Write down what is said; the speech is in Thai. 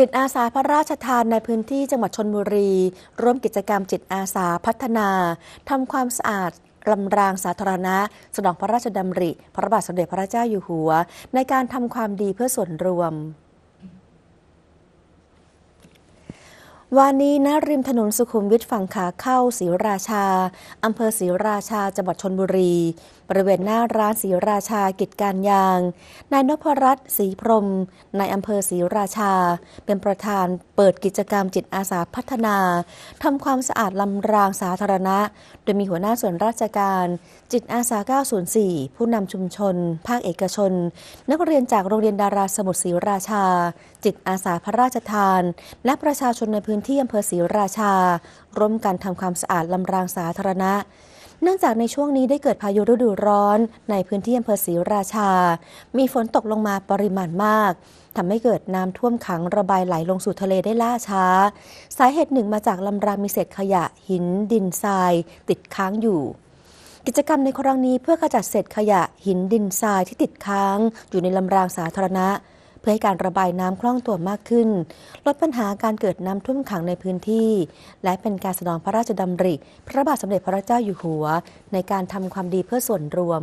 จิตอาสาพระราชทานในพื้นที่จังหวัดชนบุรี ร่วมกิจกรรมจิตอาสาพัฒนาทำความสะอาดลำรางสาธารณะสนองพระราชดำริ พระบาทสมเด็จพระเจ้าอยู่หัว ในการทำความดีเพื่อส่วนรวมวันนี้ณริมถนนสุขุมวิทฝั่งขาเข้าศรีราชา อำเภอศรีราชาจังหวัดชนบุรี บริเวณหน้าร้านศรีราชากิจการยาง นายนพรัตน์ศรีพรมนายอำเภอศรีราชา เป็นประธานเปิดกิจกรรมจิตอาสาพัฒนา ทำความสะอาดลำรางสาธารณะ โดยมีหัวหน้าส่วนราชการ จิตอาสา904 ผู้นำชุมชน ภาคเอกชน นักเรียนจากโรงเรียนดาราสมุทรศรีราชา จิตอาสาพระราชทาน และประชาชนในพื้นนที่อำเภอศรีราชา ร่วมกันทำความสะอาดลำรางสาธารณะ เนื่องจากในช่วงนี้ได้เกิดพายุฤดูร้อน ในพื้นที่อำเภอศรีราชา มีฝนตกลงมาปริมาณมากทำให้เกิดน้ำท่วมขังระบายไหลลงสู่ทะเลได้ล่าช้า สาเหตุหนึ่งมาจากลำรางมีเศษขยะหินดินทรายติดค้างอยู่ กิจกรรมในครั้งนี้เพื่อขจัดเศษขยะหินดินทรายที่ติดค้างอยู่ในลำรางสาธารณะเพื่อให้การระบายน้ำคล่องตัวมากขึ้น ลดปัญหาการเกิดน้ำท่วมขังในพื้นที่ และเป็นการสนองพระราชดำริพระบาทสมเด็จพระเจ้าอยู่หัวในการทำความดีเพื่อส่วนรวม